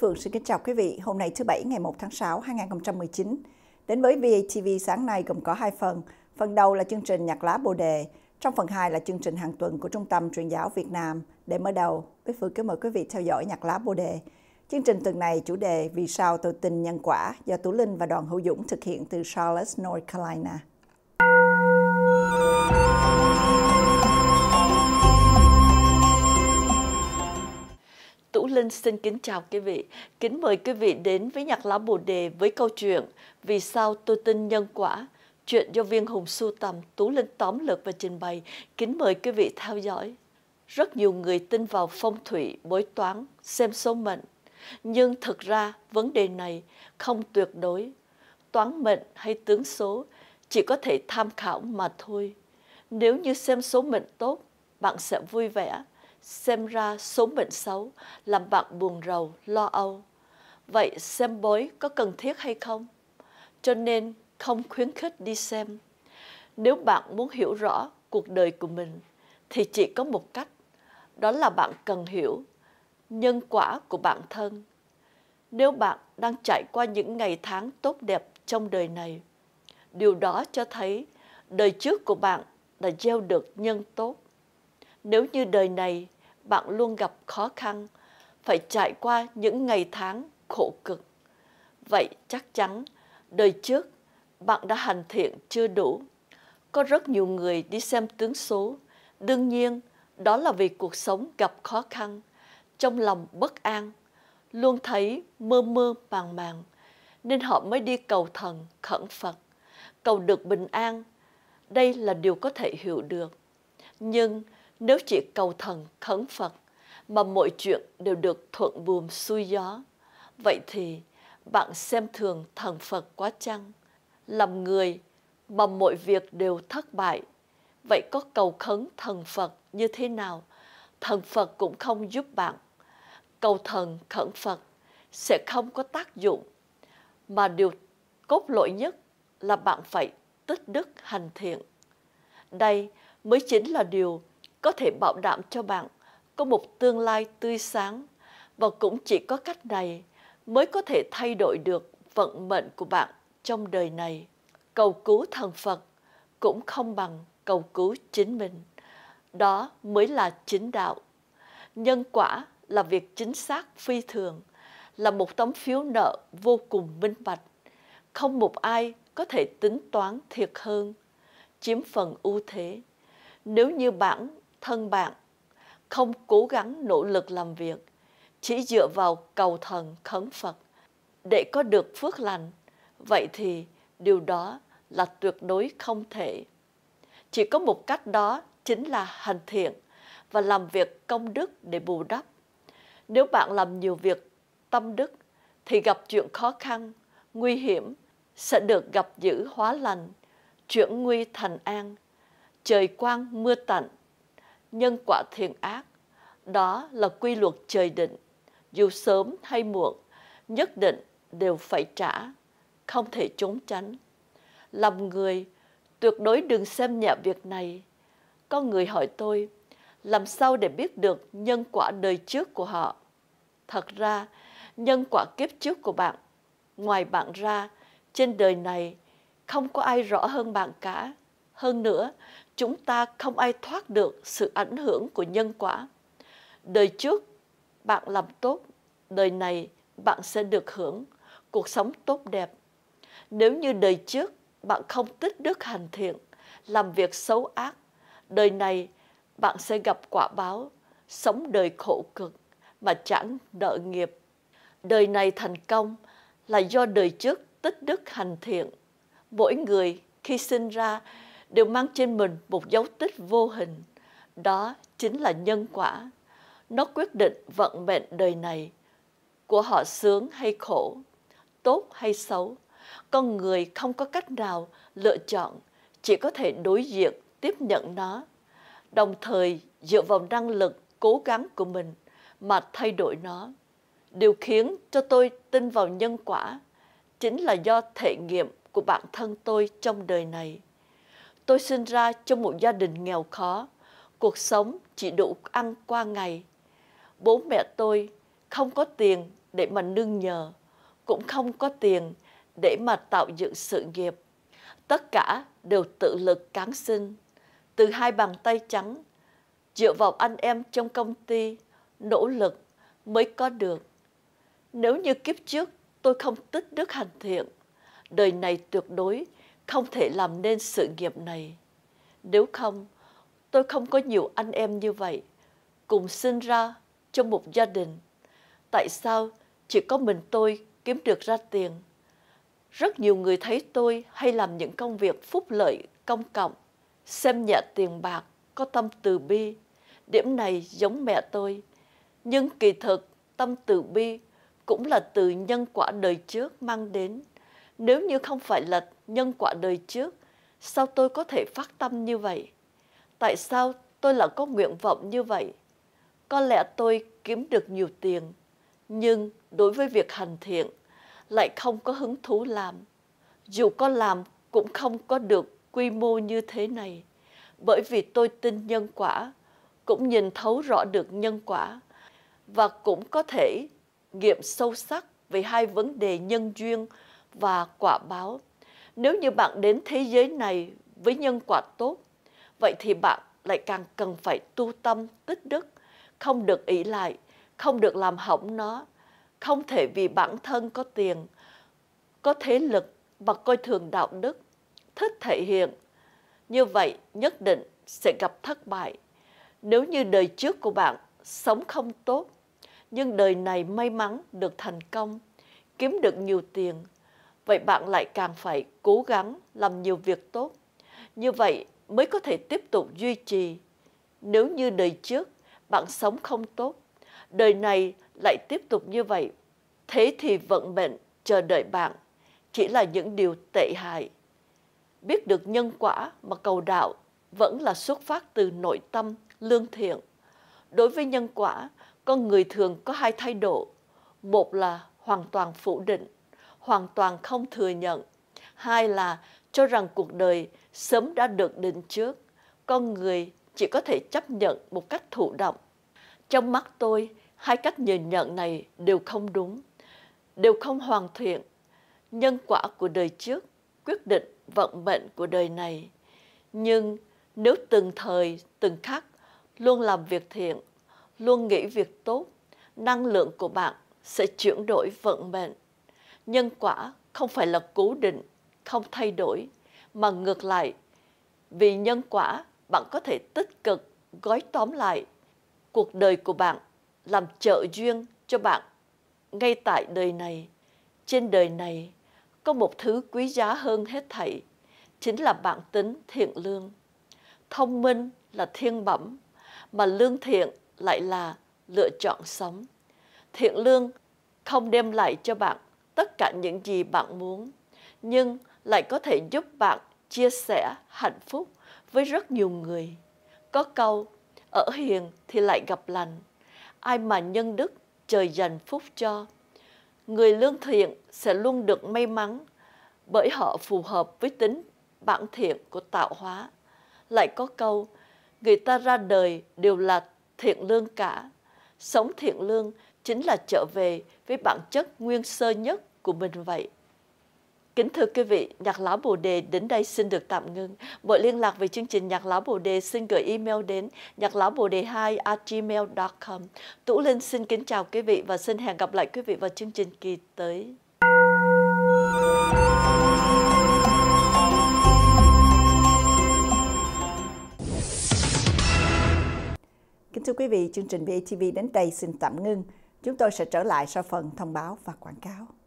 Phượng xin kính chào quý vị. Hôm nay thứ Bảy ngày 1 tháng 6, 2019. Đến với VATV sáng nay gồm có hai phần. Phần đầu là chương trình Nhạc lá Bồ Đề. Trong phần 2 là chương trình hàng tuần của Trung tâm Truyền giáo Việt Nam. Để mở đầu, Quý Phương kính mời quý vị theo dõi Nhạc lá Bồ Đề. Chương trình tuần này chủ đề Vì sao tôi tin nhân quả do Tú Linh và đoàn hữu Dũng thực hiện từ Charlotte, North Carolina. Tú Linh xin kính chào quý vị. Kính mời quý vị đến với nhạc lá Bồ Đề với câu chuyện Vì sao tôi tin nhân quả? Chuyện do viên Hùng sưu tầm Tú Linh tóm lược và trình bày. Kính mời quý vị theo dõi. Rất nhiều người tin vào phong thủy, bói toán, xem số mệnh. Nhưng thực ra vấn đề này không tuyệt đối. Toán mệnh hay tướng số chỉ có thể tham khảo mà thôi. Nếu như xem số mệnh tốt, bạn sẽ vui vẻ xem ra số mệnh xấu, làm bạn buồn rầu, lo âu. Vậy xem bói có cần thiết hay không? Cho nên không khuyến khích đi xem. Nếu bạn muốn hiểu rõ cuộc đời của mình thì chỉ có một cách, đó là bạn cần hiểu nhân quả của bản thân. Nếu bạn đang trải qua những ngày tháng tốt đẹp trong đời này, điều đó cho thấy đời trước của bạn đã gieo được nhân tốt nếu như đời này bạn luôn gặp khó khăn, phải trải qua những ngày tháng khổ cực. Vậy chắc chắn đời trước bạn đã hành thiện chưa đủ. Có rất nhiều người đi xem tướng số, đương nhiên đó là vì cuộc sống gặp khó khăn, trong lòng bất an, luôn thấy mơ mơ màng màng, nên họ mới đi cầu thần khẩn Phật, cầu được bình an. Đây là điều có thể hiểu được. Nhưng nếu chỉ cầu thần khấn Phật mà mọi chuyện đều được thuận buồm xuôi gió, vậy thì bạn xem thường thần Phật quá chăng? Làm người mà mọi việc đều thất bại, vậy có cầu khấn thần Phật như thế nào? Thần Phật cũng không giúp bạn. Cầu thần khẩn Phật sẽ không có tác dụng, mà điều cốt lõi nhất là bạn phải tích đức hành thiện. Đây mới chính là điều có thể bảo đảm cho bạn có một tương lai tươi sáng và cũng chỉ có cách này mới có thể thay đổi được vận mệnh của bạn trong đời này. Cầu cứu thần Phật cũng không bằng cầu cứu chính mình. Đó mới là chính đạo. Nhân quả là việc chính xác phi thường, là một tấm phiếu nợ vô cùng minh bạch. Không một ai có thể tính toán thiệt hơn, chiếm phần ưu thế. Nếu như bạn thân bạn, không cố gắng nỗ lực làm việc, chỉ dựa vào cầu thần khấn Phật để có được phước lành, vậy thì điều đó là tuyệt đối không thể. Chỉ có một cách đó chính là hành thiện và làm việc công đức để bù đắp. Nếu bạn làm nhiều việc tâm đức thì gặp chuyện khó khăn, nguy hiểm sẽ được gặp giữ hóa lành, chuyển nguy thành an, trời quang mưa tạnh nhân quả thiện ác. Đó là quy luật trời định. Dù sớm hay muộn, nhất định đều phải trả, không thể trốn tránh. lòng người, tuyệt đối đừng xem nhẹ việc này. Có người hỏi tôi, làm sao để biết được nhân quả đời trước của họ? Thật ra, nhân quả kiếp trước của bạn, ngoài bạn ra, trên đời này không có ai rõ hơn bạn cả. Hơn nữa, chúng ta không ai thoát được sự ảnh hưởng của nhân quả. Đời trước bạn làm tốt, đời này bạn sẽ được hưởng cuộc sống tốt đẹp. Nếu như đời trước bạn không tích đức hành thiện, làm việc xấu ác, đời này bạn sẽ gặp quả báo, sống đời khổ cực mà chẳng nợ nghiệp. Đời này thành công là do đời trước tích đức hành thiện. Mỗi người khi sinh ra đều mang trên mình một dấu tích vô hình. Đó chính là nhân quả. Nó quyết định vận mệnh đời này của họ sướng hay khổ, tốt hay xấu. Con người không có cách nào lựa chọn, chỉ có thể đối diện, tiếp nhận nó. Đồng thời dựa vào năng lực, cố gắng của mình mà thay đổi nó. Điều khiến cho tôi tin vào nhân quả chính là do thể nghiệm của bản thân tôi trong đời này Tôi sinh ra trong một gia đình nghèo khó, cuộc sống chỉ đủ ăn qua ngày. Bố mẹ tôi không có tiền để mà nương nhờ, cũng không có tiền để mà tạo dựng sự nghiệp. Tất cả đều tự lực cáng sinh. Từ hai bàn tay trắng, dựa vào anh em trong công ty, nỗ lực mới có được. Nếu như kiếp trước tôi không tích đức hành thiện, đời này tuyệt đối không thể làm nên sự nghiệp này. Nếu không, tôi không có nhiều anh em như vậy, cùng sinh ra trong một gia đình. Tại sao chỉ có mình tôi kiếm được ra tiền? Rất nhiều người thấy tôi hay làm những công việc phúc lợi công cộng, xem nhẹ tiền bạc, có tâm từ bi. Điểm này giống mẹ tôi. Nhưng kỳ thực, tâm từ bi cũng là từ nhân quả đời trước mang đến – nếu như không phải là nhân quả đời trước, sao tôi có thể phát tâm như vậy? Tại sao tôi lại có nguyện vọng như vậy? Có lẽ tôi kiếm được nhiều tiền, nhưng đối với việc hành thiện lại không có hứng thú làm. Dù có làm cũng không có được quy mô như thế này, bởi vì tôi tin nhân quả, cũng nhìn thấu rõ được nhân quả và cũng có thể nghiệm sâu sắc về hai vấn đề nhân duyên và quả báo. Nếu như bạn đến thế giới này với nhân quả tốt, vậy thì bạn lại càng cần phải tu tâm, tích đức, không được ỷ lại, không được làm hỏng nó, không thể vì bản thân có tiền, có thế lực và coi thường đạo đức, thích thể hiện. Như vậy nhất định sẽ gặp thất bại. Nếu như đời trước của bạn sống không tốt, nhưng đời này may mắn được thành công, kiếm được nhiều tiền, vậy bạn lại càng phải cố gắng làm nhiều việc tốt. Như vậy mới có thể tiếp tục duy trì. Nếu như đời trước bạn sống không tốt, đời này lại tiếp tục như vậy, thế thì vận mệnh chờ đợi bạn chỉ là những điều tệ hại. Biết được nhân quả mà cầu đạo vẫn là xuất phát từ nội tâm lương thiện. Đối với nhân quả, con người thường có hai thái độ. Một là hoàn toàn phủ định, hoàn toàn không thừa nhận. Hai là cho rằng cuộc đời sớm đã được định trước, con người chỉ có thể chấp nhận một cách thụ động. Trong mắt tôi, hai cách nhìn nhận này đều không đúng, đều không hoàn thiện. Nhân quả của đời trước quyết định vận mệnh của đời này. Nhưng nếu từng thời, từng khắc luôn làm việc thiện, luôn nghĩ việc tốt, năng lượng của bạn sẽ chuyển đổi vận mệnh nhân quả không phải là cố định không thay đổi mà ngược lại vì nhân quả bạn có thể tích cực gói tóm lại cuộc đời của bạn làm trợ duyên cho bạn ngay tại đời này trên đời này có một thứ quý giá hơn hết thảy chính là bản tính thiện lương thông minh là thiên bẩm mà lương thiện lại là lựa chọn sống thiện lương không đem lại cho bạn tất cả những gì bạn muốn, nhưng lại có thể giúp bạn chia sẻ hạnh phúc với rất nhiều người. Có câu, ở hiền thì lại gặp lành, ai mà nhân đức trời dành phúc cho. Người lương thiện sẽ luôn được may mắn bởi họ phù hợp với tính bản thiện của tạo hóa. Lại có câu, người ta ra đời đều là thiện lương cả. Sống thiện lương chính là trở về với bản chất nguyên sơ nhất của mình vậy. Kính thưa quý vị, Nhạc Lão Bồ Đề đến đây xin được tạm ngưng. Mọi liên lạc về chương trình Nhạc Lão Bồ Đề xin gửi email đến nhạc lão bồ đề 2 gmail.com. Tú Linh xin kính chào quý vị và xin hẹn gặp lại quý vị vào chương trình kỳ tới. Kính thưa quý vị, chương trình VTV đến đây xin tạm ngưng. Chúng tôi sẽ trở lại sau phần thông báo và quảng cáo.